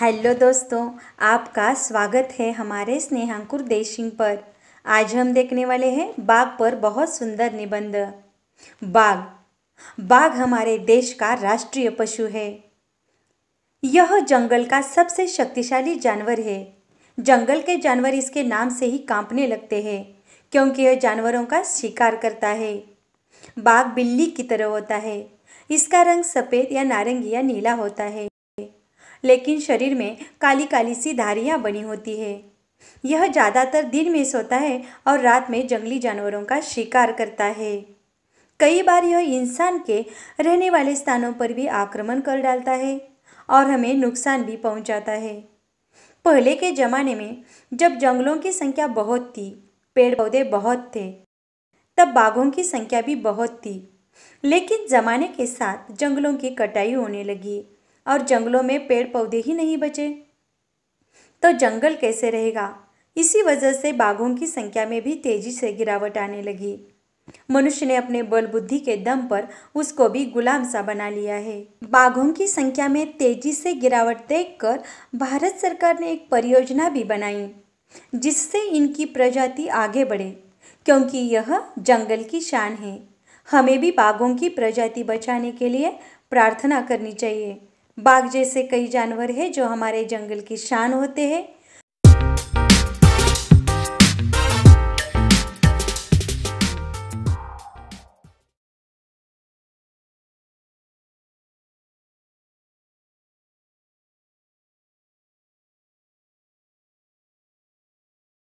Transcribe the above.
hello दोस्तों आपका स्वागत है हमारे स्नेहांकुर देशिंग पर आज हम देखने वाले हैं बाघ पर बहुत सुंदर निबंध बाघ बाघ हमारे देश का राष्ट्रीय पशु है यह जंगल का सबसे शक्तिशाली जानवर है जंगल के जानवर इसके नाम से ही कांपने लगते हैं क्योंकि यह जानवरों का शिकार करता है बाघ बिल्ली की तरह होता है इसका रंग सफ़ेद या नारंगी या नीला होता है लेकिन शरीर में काली काली सी धारियाँ बनी होती है यह ज़्यादातर दिन में सोता है और रात में जंगली जानवरों का शिकार करता है कई बार यह इंसान के रहने वाले स्थानों पर भी आक्रमण कर डालता है और हमें नुकसान भी पहुंचाता है पहले के ज़माने में जब जंगलों की संख्या बहुत थी पेड़ पौधे बहुत थे तब बाघों की संख्या भी बहुत थी लेकिन ज़माने के साथ जंगलों की कटाई होने लगी और जंगलों में पेड़ पौधे ही नहीं बचे तो जंगल कैसे रहेगा इसी वजह से बाघों की संख्या में भी तेजी से गिरावट आने लगी मनुष्य ने अपने बल बुद्धि के दम पर उसको भी गुलाम सा बना लिया है बाघों की संख्या में तेजी से गिरावट देखकर भारत सरकार ने एक परियोजना भी बनाई जिससे इनकी प्रजाति आगे बढ़े क्योंकि यह जंगल की शान है हमें भी बाघों की प्रजाति बचाने के लिए प्रार्थना करनी चाहिए बाघ जैसे कई जानवर हैं जो हमारे जंगल की शान होते हैं